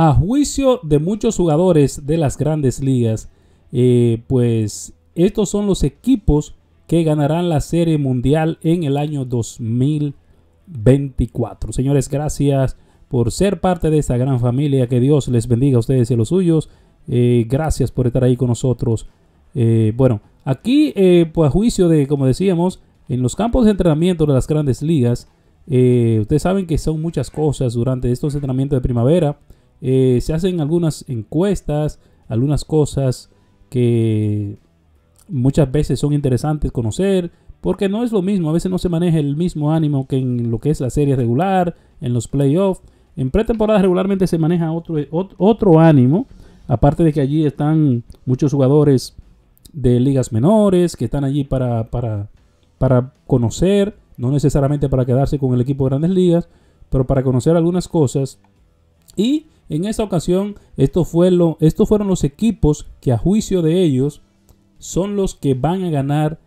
A juicio de muchos jugadores de las grandes ligas, eh, pues estos son los equipos que ganarán la Serie Mundial en el año 2024. Señores, gracias por ser parte de esta gran familia. Que Dios les bendiga a ustedes y a los suyos. Eh, gracias por estar ahí con nosotros. Eh, bueno, aquí, pues a juicio de, como decíamos, en los campos de entrenamiento de las grandes ligas, ustedes saben que son muchas cosas durante estos entrenamientos de primavera. Eh, se hacen algunas encuestas, algunas cosas que muchas veces son interesantes conocer, porque no es lo mismo, a veces no se maneja el mismo ánimo que en lo que es la serie regular, en los playoffs. En pretemporada regularmente se maneja otro, otro ánimo, aparte de que allí están muchos jugadores de ligas menores que están allí para, para, para conocer, no necesariamente para quedarse con el equipo de grandes ligas, pero para conocer algunas cosas y en esta ocasión, estos fueron los equipos que a juicio de ellos son los que van a ganar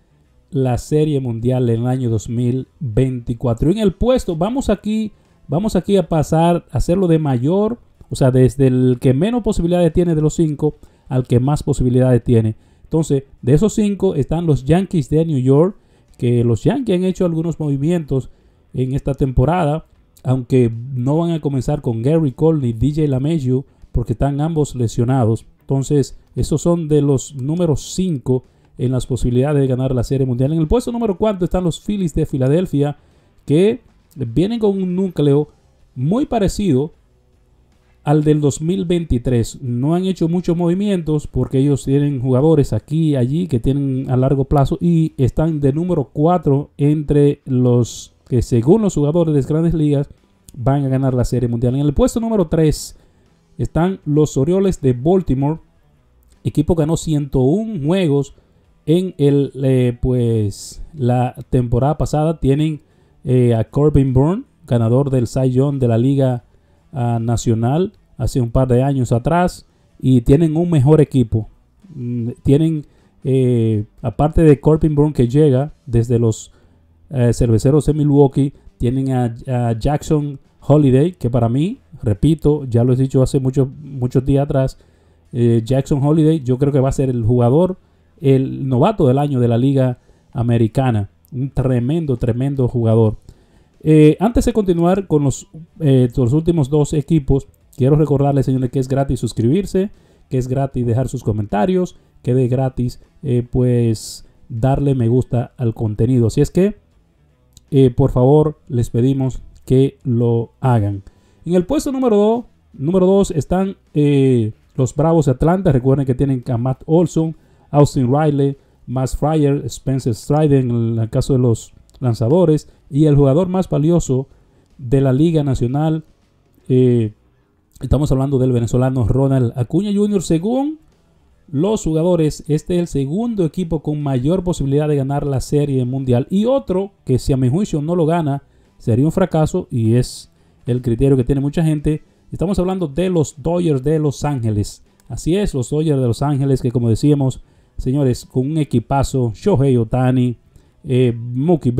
la Serie Mundial en el año 2024. Y en el puesto, vamos aquí, vamos aquí a pasar, a hacerlo de mayor, o sea, desde el que menos posibilidades tiene de los cinco al que más posibilidades tiene. Entonces, de esos cinco están los Yankees de New York, que los Yankees han hecho algunos movimientos en esta temporada aunque no van a comenzar con Gary Cole ni DJ LaMeju porque están ambos lesionados. Entonces, esos son de los números 5 en las posibilidades de ganar la Serie Mundial. En el puesto número 4 están los Phillies de Filadelfia, que vienen con un núcleo muy parecido al del 2023. No han hecho muchos movimientos porque ellos tienen jugadores aquí y allí que tienen a largo plazo y están de número 4 entre los que según los jugadores de las grandes ligas van a ganar la Serie Mundial. En el puesto número 3 están los Orioles de Baltimore. Equipo ganó 101 juegos en el, eh, pues, la temporada pasada. Tienen eh, a Corbin Byrne. ganador del Cy Young de la Liga ah, Nacional hace un par de años atrás. Y tienen un mejor equipo. Mm, tienen, eh, aparte de Corbin Byrne. que llega desde los eh, cerveceros de Milwaukee, tienen a, Jackson Holiday, que para mí, repito, ya lo he dicho hace muchos muchos días atrás, eh, Jackson Holiday yo creo que va a ser el jugador, el novato del año de la liga americana. Un tremendo, tremendo jugador. Eh, antes de continuar con los, los últimos dos equipos, quiero recordarles, señores, que es gratis suscribirse, que es gratis dejar sus comentarios, que de gratis, pues, darle me gusta al contenido. Así es que eh, por favor les pedimos que lo hagan. En el puesto número 2 número dos están eh, los Bravos de Atlanta. Recuerden que tienen a Matt Olson, Austin Riley, Max Fryer, Spencer Strider en el caso de los lanzadores. Y el jugador más valioso de la Liga Nacional. Eh, estamos hablando del venezolano Ronald Acuña Jr. según los jugadores, este es el segundo equipo con mayor posibilidad de ganar la serie mundial. Y otro que si a mi juicio no lo gana, sería un fracaso y es el criterio que tiene mucha gente. Estamos hablando de los Dodgers de Los Ángeles. Así es, los Dodgers de Los Ángeles que como decíamos, señores, con un equipazo, Shohei Otani, eh, Mookie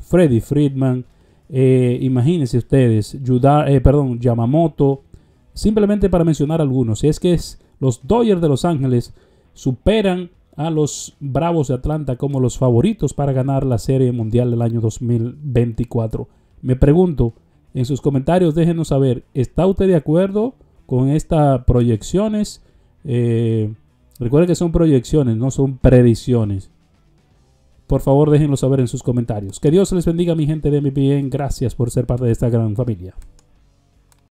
Freddy Friedman, eh, imagínense ustedes, eh, perdón, Yamamoto, simplemente para mencionar algunos. si Es que es los Dodgers de Los Ángeles superan a los Bravos de Atlanta como los favoritos para ganar la Serie Mundial del año 2024. Me pregunto, en sus comentarios déjenos saber, ¿está usted de acuerdo con estas proyecciones? Eh, Recuerden que son proyecciones, no son predicciones. Por favor, déjenlo saber en sus comentarios. Que Dios les bendiga, mi gente de MPN. Gracias por ser parte de esta gran familia.